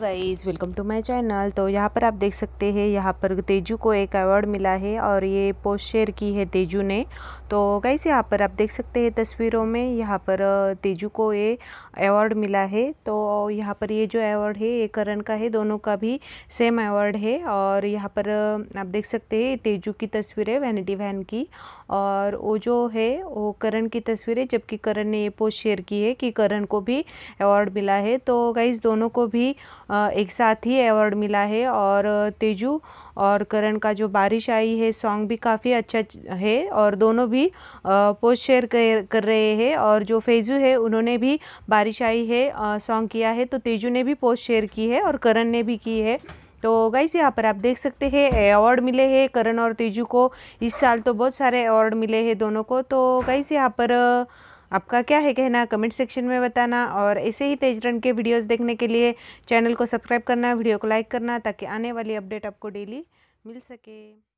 guys welcome to my channel तो यहाँ पर आप देख सकते हैं यहाँ पर तेजू को एक अवार्ड मिला है और ये पोस्ट शेयर की है तेजू ने तो गाइज़ यहाँ पर आप देख सकते हैं तस्वीरों में यहाँ पर तेजू को ये अवार्ड मिला है तो यहाँ पर ये जो अवार्ड है ये करण का है दोनों का भी सेम अवार्ड है और यहाँ पर आप देख सकते हैं तेजू की तस्वीर है वैनिटी वैन की और वो जो है वो करण की तस्वीर है जबकि करण ने ये पोस्ट शेयर की है कि करण को भी अवार्ड मिला है तो गाइज़ दोनों को भी एक साथ ही अवार्ड मिला है और तेजू और करण का जो बारिश आई है सॉन्ग भी काफ़ी अच्छा है और दोनों भी पोस्ट शेयर कर रहे हैं और जो फैजू है उन्होंने भी बारिश आई है सॉन्ग किया है तो तेजू ने भी पोस्ट शेयर की है और करण ने भी की है तो गाइस यहाँ पर आप देख सकते हैं अवार्ड मिले हैं करण और तेजू को इस साल तो बहुत सारे अवार्ड मिले हैं दोनों को तो गाइस यहाँ पर आपका क्या है कहना कमेंट सेक्शन में बताना और ऐसे ही तेज रन के वीडियोस देखने के लिए चैनल को सब्सक्राइब करना वीडियो को लाइक करना ताकि आने वाली अपडेट आपको डेली मिल सके